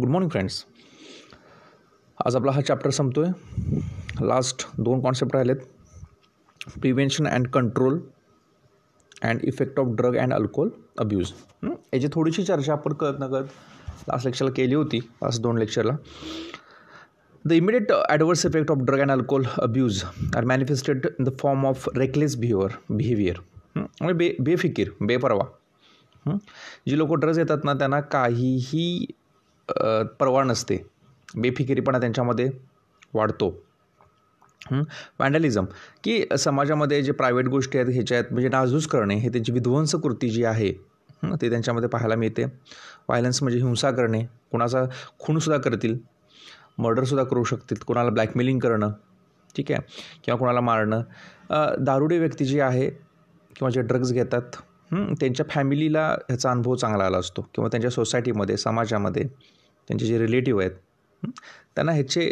Good morning friends आज आपला हा चॅप्टर संपतो आहे लास्ट दोन कॉन्सेप्ट राहिलेत prevention and control and effect of drug and alcohol abuse याची थोडीशी चर्चा आपण करत न करत लास्ट लेक्चरला केली होती लास्ट दोन लेक्चरला the immediate adverse effect of drug and alcohol abuse are manifested in the form of reckless behaviour behaviour म्हणजे बे बेफिकीर बेपरवा जी लोक ड्रग्ज येतात ना त्यांना काहीही परवा नसते बेफिकिरीपणा त्यांच्यामध्ये वाढतो वॅन्डलिझम की समाजामध्ये जे प्रायव्हेट गोष्टी आहेत ह्याच्यात म्हणजे नाजूस करणे हे त्यांची विध्वंस कृती जी आहे ते त्यांच्यामध्ये पाहायला मिळते व्हायलन्स म्हणजे हिंसा करणे कोणाचा खूनसुद्धा करतील मर्डरसुद्धा करू शकतील कोणाला ब्लॅकमेलिंग करणं ठीक आहे किंवा कोणाला मारणं दारुडी व्यक्ती जी आहे किंवा जे ड्रग्ज घेतात त्यांच्या फॅमिलीला ह्याचा अनुभव चांगला आला असतो किंवा त्यांच्या सोसायटीमध्ये समाजामध्ये त्यांचे जे रिलेटिव्ह आहेत त्यांना ह्याचे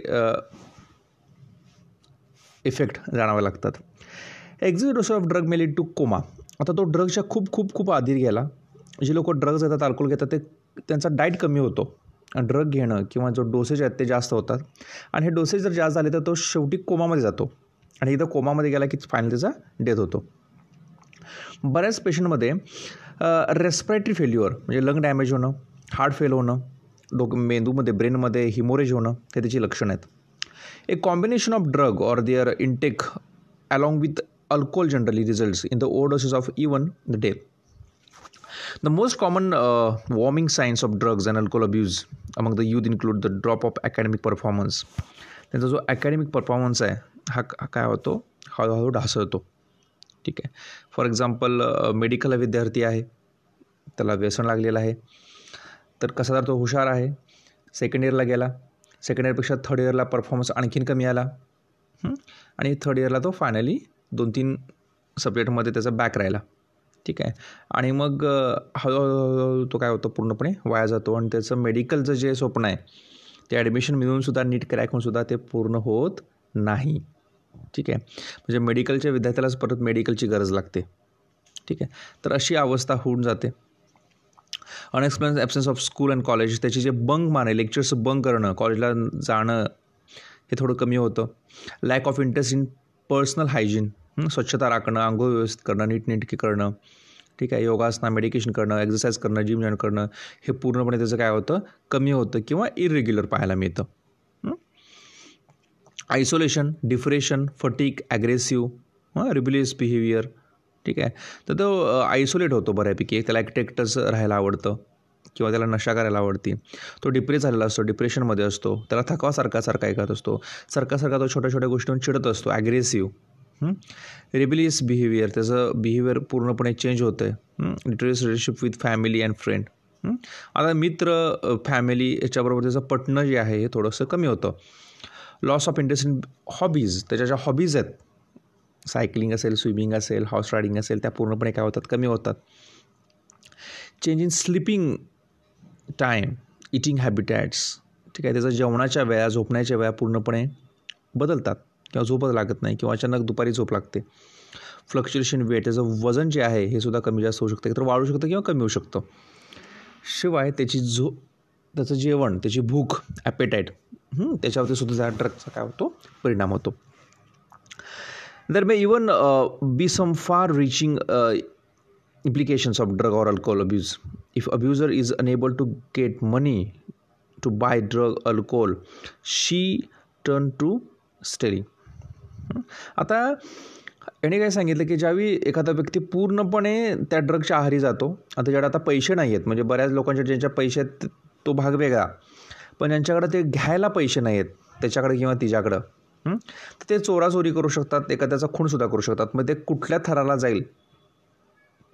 इफेक्ट जाणावे लागतात excess dose of drug may lead to coma आता तो ड्रग्सच्या खूप खूप खूप आधी गेला जे लोक ड्रग्ज घेतात अल्कोहोल घेतात ते त्यांचा डायट कमी होतो ड्रग घेणं किंवा जो डोसेज आहेत ते जास्त होतात आणि हे डोसेज जर जास्त झाले तर तो शेवटी कोमामध्ये जातो आणि एकदा कोमामध्ये गेला की फायनल त्याचा डेथ होतो बऱ्याच पेशंटमध्ये रेस्पिरेटरी फेल्युअर म्हणजे लंग डॅमेज होणं हार्ट फेल होणं डोक मेंदूमध्ये ब्रेनमध्ये हिमोरेज होणं हे त्याची लक्षणं आहेत a combination of drug or their intake along with alcohol generally result in the overdoses of even the day the most common warning signs of drugs and alcohol abuse among the youth include the drop of academic performance त्यांचा जो academic performance आहे हा काय होतो हळूहळू ढासळतो ठीक आहे for example medical विद्यार्थी आहे त्याला व्यसन लागलेलं आहे तर कसा तर तो हुशार आहे सेकंड इयरला गेला सेकंड इयरपेक्षा थर्ड इयरला परफॉर्मन्स आणखीन कमी आला आणि थर्ड इयरला तो फायनली दोन तीन सब्जेक्टमध्ये त्याचा बॅक राहिला ठीक आहे आणि मग हळूहळू तो काय होतो पूर्णपणे वाया जातो आणि त्याचं मेडिकलचं जे स्वप्न आहे ते ॲडमिशन मिळूनसुद्धा नीट क्रॅक होऊनसुद्धा ते पूर्ण होत नाही ठीक आहे म्हणजे मेडिकलच्या विद्यार्थ्यालाच परत मेडिकलची गरज लागते ठीक आहे तर अशी अवस्था होऊन जाते unexplained absence of school and college त्याचे जे बंक मारणे लेक्चर्स बंक करणं कॉलेजला जाणं हे थोडं कमी होतं lack of interest in personal hygiene स्वच्छता राखणं आंघोळ व्यवस्थित करणं नीटनेटकी करणं ठीक आहे योगासना मेडिकेशन करणं एक्सरसाइज करणं जिम जॉईन करणं हे पूर्णपणे त्याचं काय होतं कमी होतं किंवा इरेग्युलर पाहायला मिळतं isolation depression fatigue aggressive rebellious behaviour ठीक आहे तर तो आयसोलेट होतो बऱ्यापैकी त्याला ॲक्टेक्टस राहायला आवडतं किंवा त्याला नशा करायला आवडती तो डिप्रेस झालेला असतो डिप्रेशनमध्ये असतो त्याला थकवा सारखा सारखा ऐकत असतो सारखा सारखा तो छोट्या छोट्या गोष्टींवर चिडत असतो ॲग्रेसिव्ह रेबिलियस बिहेवियर त्याचं बिहेवियर पूर्णपणे चेंज होतं आहे distress relationship with family and friend आता मित्र फॅमिली याच्याबरोबर त्याचं पटणं जे आहे हे थोडंसं कमी होतं loss of interest in hobbies त्याच्या ज्या हॉबीज आहेत सायकलिंग असेल स्विमिंग असेल हॉर्स रायडिंग असेल त्या पूर्णपणे काय होतात कमी होतात change in sleeping time eating habitats ठीक आहे त्याचं जेवणाच्या वेळा झोपण्याच्या वेळा पूर्णपणे बदलतात किंवा झोपच लागत नाही किंवा अचानक दुपारी झोप लागते फ्लक्च्युएशन वेट त्याचं वजन जे आहे हे सुद्धा कमी जास्त होऊ शकतं तर वाढू शकतं किंवा कमी होऊ शकतं शिवाय त्याची झो त्याचं जेवण त्याची भूक ॲपेटाईट त्याच्यावरती सुद्धा ड्रगचा काय होतो परिणाम होतो दर may even be some far reaching implications of drug or alcohol abuse if abuser is unable to get money to buy drug alcohol she turn to study आता याने काय सांगितलं की ज्यावेळी एखादा व्यक्ती पूर्णपणे त्या ड्रगच्या आहारी जातो आता ज्याला आता पैसे नाही आहेत म्हणजे बऱ्याच लोकांच्या ज्यांच्या पैशात तो भाग वेगळा पण ज्यांच्याकडे ते घ्यायला पैसे नाही आहेत त्याच्याकडे किंवा तिच्याकडं तर ते चोराचोरी करू शकतात एखाद्याचा खूणसुद्धा करू शकतात मग ते कुठल्या थराला जाईल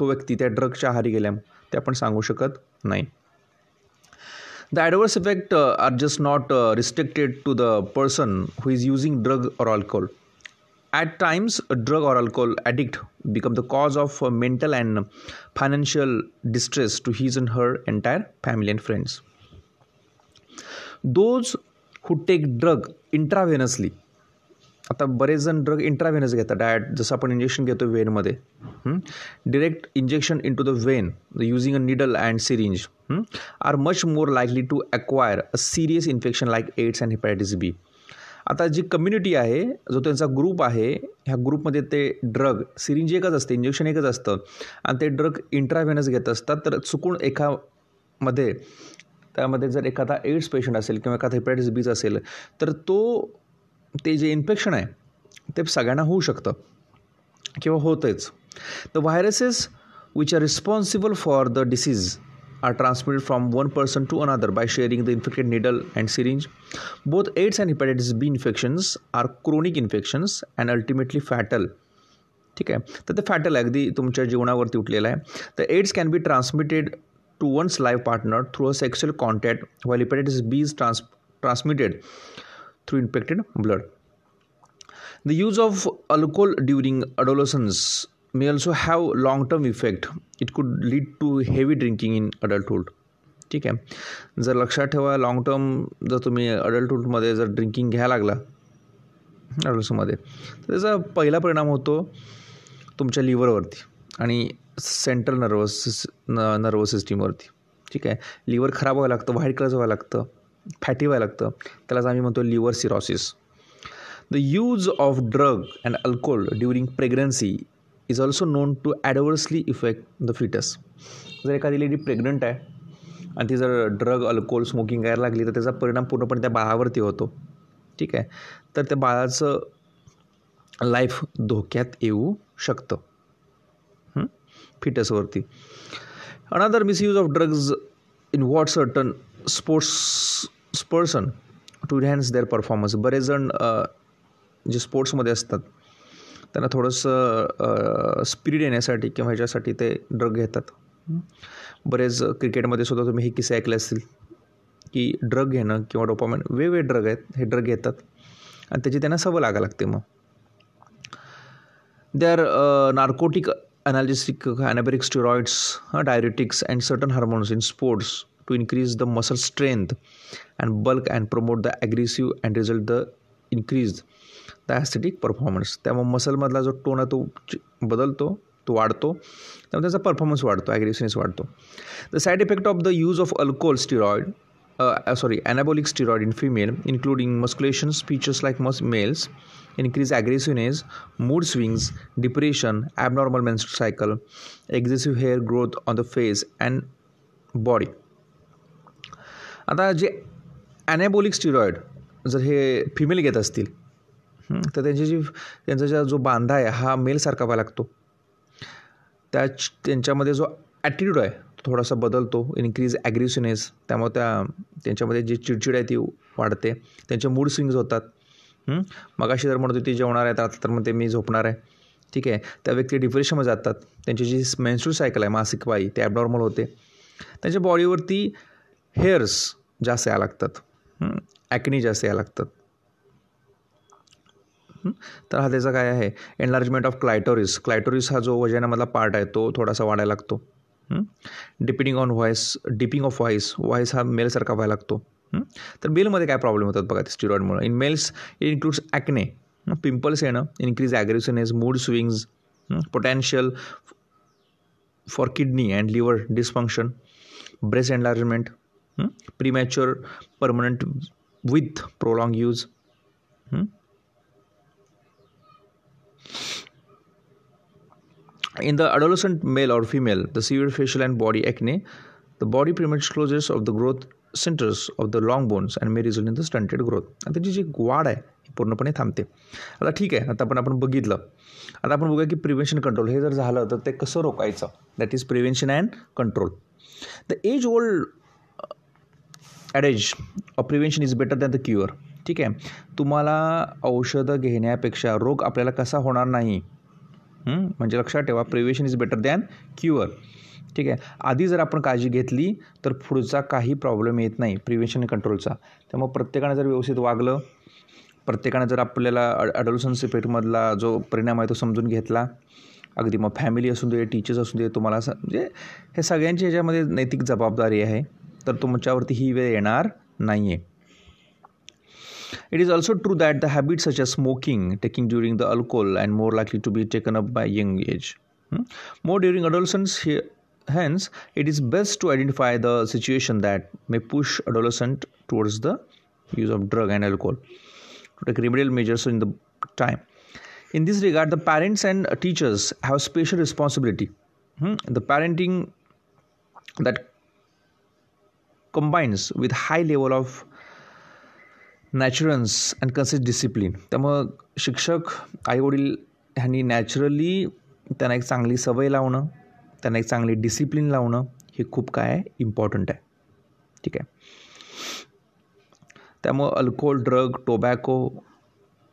तो व्यक्ती त्या ड्रगच्या आहारी गेल्या ते आपण सांगू शकत नाही the adverse effect are just not restricted to the person who is using drug or alcohol at times drug or alcohol addict become the cause of mental and financial distress to his and her entire family and friends those who take drug intravenously आता बरेच जण drug intravenous घेतात diet जसं आपण injection घेतो वेनमध्ये direct injection into the vein using a needle and syringe are much more likely to acquire a serious infection like AIDS and hepatitis B आता जी कम्युनिटी आहे जो त्यांचा ग्रुप आहे ह्या ग्रुपमध्ये ते ड्रग सिरिंज एकच असते इंजेक्शन एकच असतं आणि ते ड्रग इंट्राव्हेनस घेत असतात तर चुकून एकामध्ये त्यामध्ये जर एखादा एड्स पेशंट असेल किंवा एखादा हेपेटायटिस बीच असेल तर तो ते जे इन्फेक्शन आहे ते सगळ्यांना होऊ शकतं किंवा होतंच the viruses which are responsible for the disease are transmitted from one person to another by sharing the infected needle and syringe both AIDS and hepatitis B infections are chronic infections and ultimately fatal ठीक आहे तर ते fatal आहे अगदी तुमच्या जीवनावरती उठलेलं आहे तर AIDS can be transmitted to one's life partner through a sexual contact while hepatitis B is trans- transmitted through infected blood. The use of alcohol during adolescence may also have long-term effect. It could lead to heavy drinking in adulthood. ठीक आहे जर लक्षात ठेवा long term जर तुम्ही अडल्टहूडमध्ये जर drinking घ्यायला लागला अडल्टमध्ये तर त्याचा पहिला परिणाम होतो तुमच्या लिव्हरवरती आणि सेंट्रल नर्वस नर्वस सिस्टीमवरती ठीक आहे लिव्हर खराब व्हायला लागतं व्हाईट कलर व्हावं लागतं फॅटी व्हायला लागतं त्यालाच आम्ही म्हणतो liver cirrhosis the use of drug and alcohol during pregnancy is also known to adversely effect the foetus जर एखादी लेडी प्रेग्नंट आहे आणि ती जर ड्रग अल्कोहोल स्मोकिंग करायला लागली तर त्याचा परिणाम पूर्णपणे त्या बाळावरती होतो ठीक आहे तर त्या बाळाचं लाईफ धोक्यात येऊ शकतं फिटसवरती another misuse of drugs in what certain sports person to enhance their performance बरेच जण जे स्पोर्ट्समध्ये असतात त्यांना थोडंसं स्पिरिट येण्यासाठी किंवा ह्याच्यासाठी ते ड्रग घेतात बरेच क्रिकेटमध्ये सुद्धा तुम्ही हे किस्से ऐकले असतील की ड्रग घेणं किंवा डोपामेंट वेगवेगळे ड्रग आहेत हे ड्रग घेतात आणि त्याची त्यांना सवय लागा लागते मग they are narcotic analgesic, anabolic steroids, diuretics, and certain hormones in sports to increase the muscle strength and bulk and promote the aggressive and result the increased the aesthetic performance. त्यामुळे मसलमधला जो टोन आहे तो बदलतो तो वाढतो त्यामुळे त्याचा performance वाढतो ॲग्रेसिव्हनेस वाढतो the side effect of the use of alcohol steroid sorry anabolic steroid in female including masculinisations features like mass males increase aggressiveness mood swings depression abnormal menstrual cycle excessive hair growth on the face and body आता जे ॲनॅबोलिक steroid जर हे female घेत असतील तर त्यांची जी त्यांचा ज्या जो बांधा आहे हा मेलसारखा व्हायला लागतो त्या त्यांच्यामध्ये जो ॲटिट्यूड आहे तो थोडासा बदलतो इन्क्रीज ॲग्रेसिवनेस त्यामुळे त्या त्यांच्यामध्ये जी चिडचिड आहे ती वाढते त्यांचे मूड स्विंग्स होतात मग अशी जर म्हणत होती जेवणार आहे तर आता तर ते मी झोपणार आहे ठीक आहे त्या व्यक्ती डिप्रेशनमध्ये जातात त्यांची जी मेन्स्ट्रुअल सायकल आहे मासिक वाई ते ॲबनॉर्मल होते त्यांच्या बॉडीवरती हेअर्स जास्त यायला लागतात ॲक्नी जास्त यायला लागतात तर हा त्याचा काय आहे एनलार्जमेंट ऑफ क्लायटोरिस क्लायटोरिस हा जो वजनामधला पार्ट आहे तो थोडासा वाढायला लागतो depending on voice deepening of voice voice हा मेलसारखा व्हायला लागतो तर बेलमध्ये काय प्रॉब्लेम होतात बघा ते स्टिरॉइडमुळे in males it includes acne pimples येणं increase aggressiveness mood swings potential for kidney and liver dysfunction breast enlargement premature permanent with prolong use in the adolescent male or female the severe facial and body acne the body premature closes of the growth centres of the long bones and may result in the stunted growth आणि त्याची जी वाढ आहे ही पूर्णपणे थांबते आता ठीक आहे आता पण आपण बघितलं आता आपण बघूया की प्रिव्हेंशन कंट्रोल हे जर झालं तर ते कसं रोखायचं that is prevention and control the age old adage of prevention is better than the cure ठीक आहे तुम्हाला औषधं घेण्यापेक्षा रोग आपल्याला कसा होणार नाही म्हणजे लक्षात ठेवा prevention is better than cure ठीक आहे आधी जर आपण काळजी घेतली तर पुढचा काही प्रॉब्लेम येत नाही प्रिव्हेशन कंट्रोलचा त्यामुळे प्रत्येकाने जर व्यवस्थित वागलं प्रत्येकाने जर आपल्याला अडोलसन्स पेटमधला जो परिणाम आहे तो समजून घेतला अगदी मग फॅमिली असू दे टीचर्स असू दे तुम्हाला म्हणजे हे सगळ्यांची ह्याच्यामध्ये नैतिक जबाबदारी आहे तर तुमच्यावरती ही वेळ येणार नाही आहे it is true true that the habits such smoking smoking taking during the alcohol, and more likely to be taken by young age more more during Hence, it is best to identify the situation that may push adolescent towards the use of drug and alcohol to take remedial measures in the time. In this regard, the parents and teachers have special responsibility. Hmm? The parenting that combines with high level of nurturance and consist discipline त्यामुळं शिक्षक आईवडील ह्यांनी naturally त्यांना एक चांगली सवय लावणं त्यांना एक चांगली डिसिप्लिन लावणं हे खूप काय इम्पॉर्टंट आहे ठीक आहे त्यामुळं अल्कोहोल ड्रग टोबॅको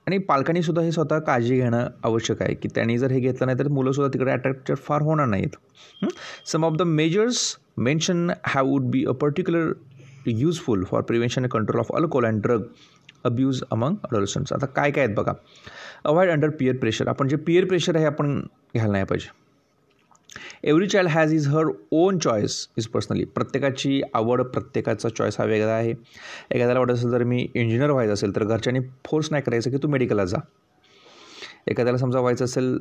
आणि पालकांनीसुद्धा हे स्वतः काळजी घेणं आवश्यक आहे की त्यांनी जर हे घेतलं नाही तर मुलंसुद्धा तिकडे अट्रॅक्टेड फार होणार नाहीत some of the measures mention have would be a particular useful for prevention and control of alcohol and drug abuse among adolescents आता काय काय आहेत बघा अवॉइड अंडर पियर प्रेशर आपण जे पियर प्रेशर आहे आपण घ्यायला नाही पाहिजे every child has is her own choice is personally प्रत्येकाची आवड प्रत्येकाचा चॉईस हा वेगळा आहे एखाद्याला वाटत असेल जर मी इंजिनियर व्हायचं असेल तर घरच्यांनी फोर्स नाही करायचं की तू मेडिकलला जा एखाद्याला समजा व्हायचं असेल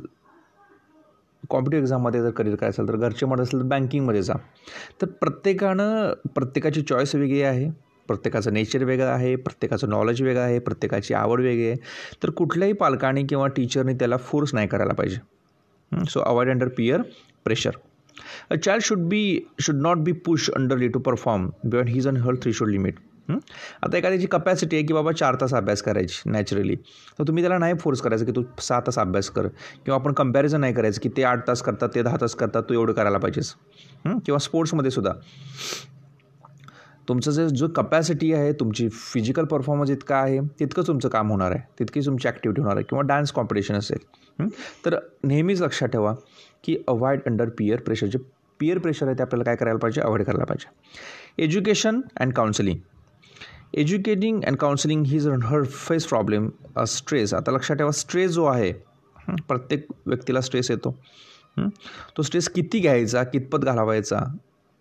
कॉम्पिटिव्ह एक्झाममध्ये जर करिअर करायचं असेल तर घरचे म्हणत असेल तर बँकिंगमध्ये जा तर प्रत्येकानं प्रत्येकाची चॉईस वेगळी आहे प्रत्येकाचं नेचर वेगळं आहे प्रत्येकाचं नॉलेज वेगळं आहे प्रत्येकाची आवड वेगळी आहे तर कुठल्याही पालकाने किंवा टीचरने त्याला फोर्स नाही करायला पाहिजे so avoid under peer pressure should should should should be be push ली to perform perform his and her three should limit आता एखाद्याची कपॅसिटी आहे की बाबा चार तास अभ्यास करायची नॅचरली तर तुम्ही त्याला नाही फोर्स करायचं की तू सहा तास अभ्यास कर किंवा आपण कम्पॅरिझन नाही करायचं की ते आठ तास करतात ते दहा तास करतात तू एवढं करायला पाहिजेस किंवा स्पोर्ट्समध्ये सुद्धा तुमचं जे जो कपॅसिटी आहे तुमची फिजिकल परफॉर्मन्स इतका आहे तितकं तुमचं काम होणार आहे तितकीच तुमची ॲक्टिव्हिटी होणार आहे किंवा डान्स कॉम्पिटिशन असेल तर नेहमीच लक्षात ठेवा की अवॉइड अंडर पिअर प्रेशर जे पियर प्रेशर आहे ते आपल्याला काय करायला पाहिजे अवॉइड करायला पाहिजे education and counselling educating and counselling ही जर हर फेस प्रॉब्लेम स्ट्रेस आता लक्षात ठेवा स्ट्रेस जो आहे प्रत्येक व्यक्तीला स्ट्रेस येतो तो स्ट्रेस किती घ्यायचा कितपत घालावायचा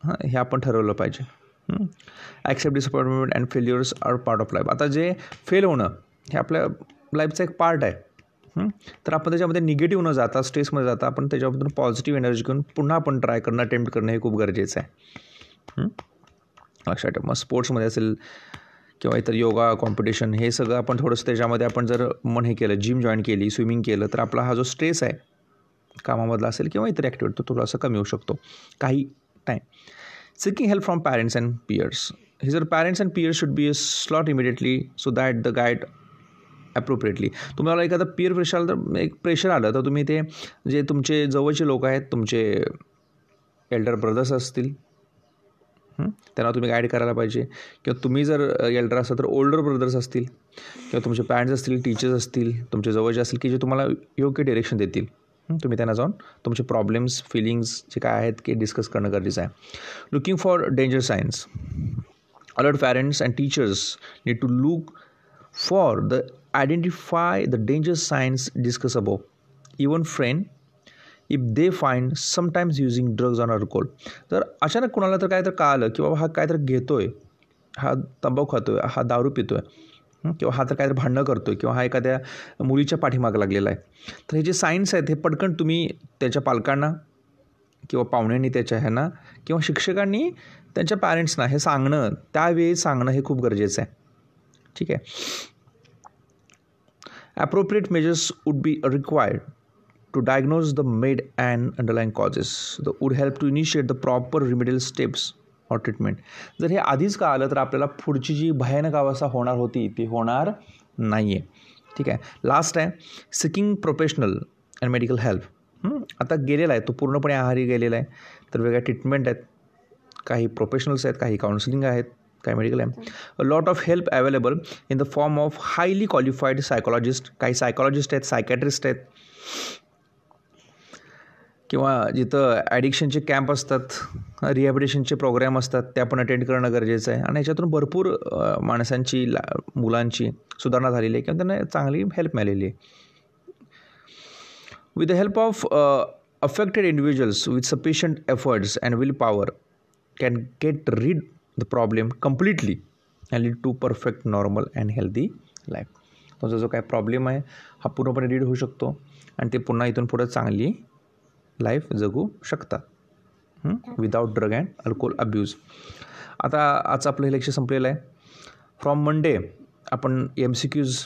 हां हे आपण ठरवलं पाहिजे accept disappointment and failures are part of life आता जे फेल होणं हे आपल्या लाईफचा एक पार्ट आहे तर आपण त्याच्यामध्ये निगेटिव्ह न जाता स्ट्रेसमध्ये जाता आपण त्याच्यामधून पॉझिटिव्ह एनर्जी घेऊन पुन्हा आपण ट्राय करणं अटेम्प्ट करणं हे खूप गरजेचं आहे लक्षात ठेवा मग स्पोर्ट्समध्ये असेल किंवा इतर योगा कॉम्पिटिशन हे सगळं आपण थोडंसं त्याच्यामध्ये आपण जर मन हे केलं जिम जॉईन केली स्विमिंग केलं तर आपला हा जो स्ट्रेस आहे कामामधला असेल किंवा इतर ॲक्टिव्हिटी तो थोडासा कमी होऊ शकतो काही time Seeking help from parents and peers. His or parents and peers should be slot immediately so that the guide appropriately तुम्हाला एखादा पीअर प्रेशर तर एक प्रेशर आलं तर तुम्ही ते जे तुमचे जवळचे लोक आहेत तुमचे एल्डर ब्रदर्स असतील त्यांना तुम्ही गाईड करायला पाहिजे किंवा तुम्ही जर एल्डर असाल तर ओल्डर ब्रदर्स असतील किंवा तुमचे पॅरेंट्स असतील टीचर्स असतील तुमचे जवळचे असतील की जे तुम्हाला योग्य डिरेक्शन देतील तुम्ही त्यांना जाऊन तुमचे प्रॉब्लेम्स फिलिंग्स जे काय आहेत की डिस्कस करणं गरजेचं आहे looking for danger signs alert parents and teachers need to look for the identify the danger signs discuss about even friend if they find sometimes using drugs on call तर अचानक कुणाला तर काय तर कळालं की बाबा हा काय तर घेतो आहे हा तंबाखू खातो आहे हा दारू पितो आहे किंवा हा तर काहीतरी भांडणं करतो आहे किंवा हा एखाद्या मुलीच्या पाठीमाग लागलेला आहे तर हे जे सायन्स आहेत हे पटकन तुम्ही त्याच्या पालकांना किंवा पाहुण्यांनी त्याच्या ह्यांना किंवा शिक्षकांनी त्यांच्या पॅरेंट्सना हे सांगणं त्यावेळी सांगणं हे खूप गरजेचं आहे ठीक आहे appropriate measures would be required to diagnose the made and underlying causes the would help to initiate the proper remedial steps hot treatment जर हे आधीच का आलं तर आपल्याला पुढची जी भयानक अवस्था होणार होती ती होणार नाही आहे ठीक आहे लास्ट आहे seeking professional and medical help आता गेलेला आहे तो पूर्णपणे आहारी गेलेला आहे तर वेगळ्या ट्रीटमेंट आहेत काही प्रोफेशनल्स आहेत काही काउन्सिलिंग आहेत काही मेडिकल आहे lot of help available in the form of highly qualified psychologist काही सायकोलॉजिस्ट आहेत सायकॅट्रिस्ट आहेत किंवा जिथं ॲडिक्शनचे कॅम्प असतात रिहॅबिटेशनचे प्रोग्रॅम असतात त्या पण अटेंड करणं गरजेचं आहे आणि याच्यातून भरपूर माणसांची ला मुलांची सुधारणा झालेली आहे किंवा त्यांना चांगली हेल्प मिळालेली आहे with the help of affected individuals with sufficient efforts and will power can get rid the problem completely and lead to perfect normal and healthy life तुमचा जो काय प्रॉब्लेम आहे हा पूर्णपणे रीड होऊ शकतो आणि ते पुन्हा इथून पुढे चांगली लाईफ जगू शकता without drug and alcohol abuse आता आज आपलं हे लक्ष संपलेलं आहे फ्रॉम मंडे आपण एम सी क्यूज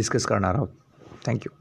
डिस्कस करणार आहोत थँक्यू